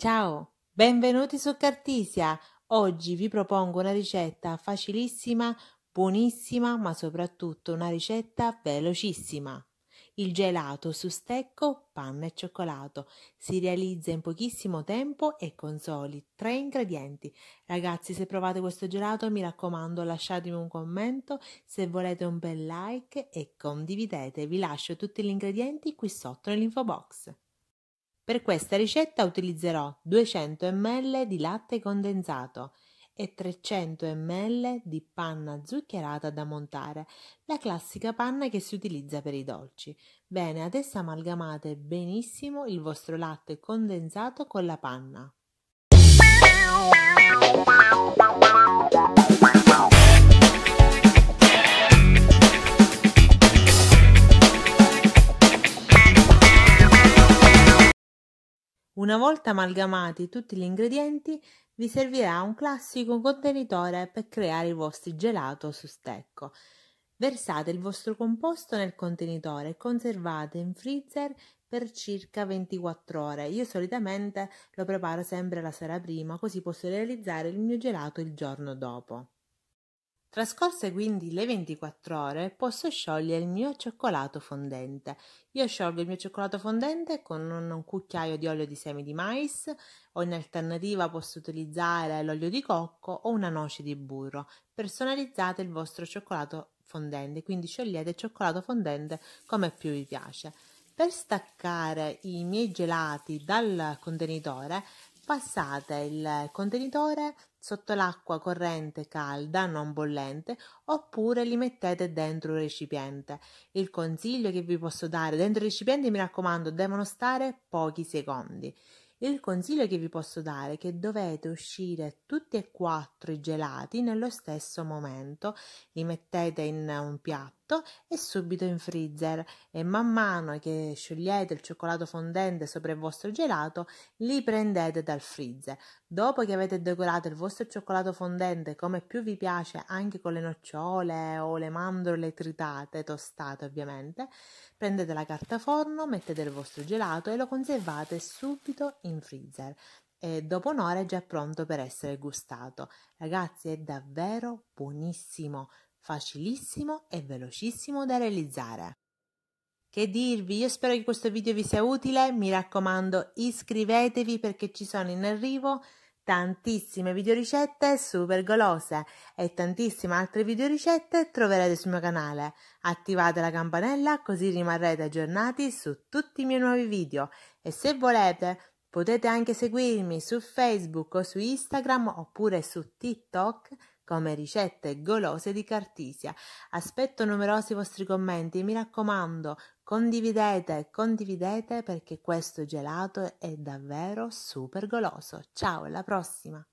Ciao, benvenuti su Cartisia. Oggi vi propongo una ricetta facilissima, buonissima, ma soprattutto una ricetta velocissima. Il gelato su stecco, panna e cioccolato si realizza in pochissimo tempo e con soli tre ingredienti. Ragazzi, se provate questo gelato, mi raccomando, lasciatemi un commento, se volete un bel like e condividete. Vi lascio tutti gli ingredienti qui sotto nell'info box. Per questa ricetta utilizzerò 200 ml di latte condensato e 300 ml di panna zuccherata da montare, la classica panna che si utilizza per i dolci. Bene, adesso amalgamate benissimo il vostro latte condensato con la panna. Una volta amalgamati tutti gli ingredienti, vi servirà un classico contenitore per creare i vostri gelato su stecco. Versate il vostro composto nel contenitore e conservate in freezer per circa 24 ore. Io solitamente lo preparo sempre la sera prima, così posso realizzare il mio gelato il giorno dopo. Trascorse quindi le 24 ore, posso sciogliere il mio cioccolato fondente. Io sciolgo il mio cioccolato fondente con un, cucchiaio di olio di semi di mais o in alternativa posso utilizzare l'olio di cocco o una noce di burro. Personalizzate il vostro cioccolato fondente, quindi sciogliete il cioccolato fondente come più vi piace. Per staccare i miei gelati dal contenitore passate il contenitore sotto l'acqua corrente calda, non bollente, oppure li mettete dentro un recipiente. Il consiglio che vi posso dare dentro i recipienti, mi raccomando, devono stare pochi secondi. Il consiglio che vi posso dare è che dovete uscire tutti e quattro i gelati nello stesso momento, li mettete in un piatto letto e subito in freezer e man mano che sciogliete il cioccolato fondente sopra il vostro gelato li prendete dal freezer. Dopo che avete decorato il vostro cioccolato fondente come più vi piace anche con le nocciole o le mandorle tritate, tostate ovviamente, prendete la carta forno, mettete il vostro gelato e lo conservate subito in freezer e dopo un'ora è già pronto per essere gustato. Ragazzi, è davvero buonissimo facilissimo e velocissimo da realizzare. Che dirvi, io spero che questo video vi sia utile, mi raccomando iscrivetevi perché ci sono in arrivo tantissime videoricette super golose e tantissime altre videoricette troverete sul mio canale. Attivate la campanella così rimarrete aggiornati su tutti i miei nuovi video e se volete potete anche seguirmi su Facebook o su Instagram oppure su TikTok come ricette golose di Cartisia. Aspetto numerosi vostri commenti, mi raccomando, condividete, condividete perché questo gelato è davvero super goloso. Ciao, alla prossima!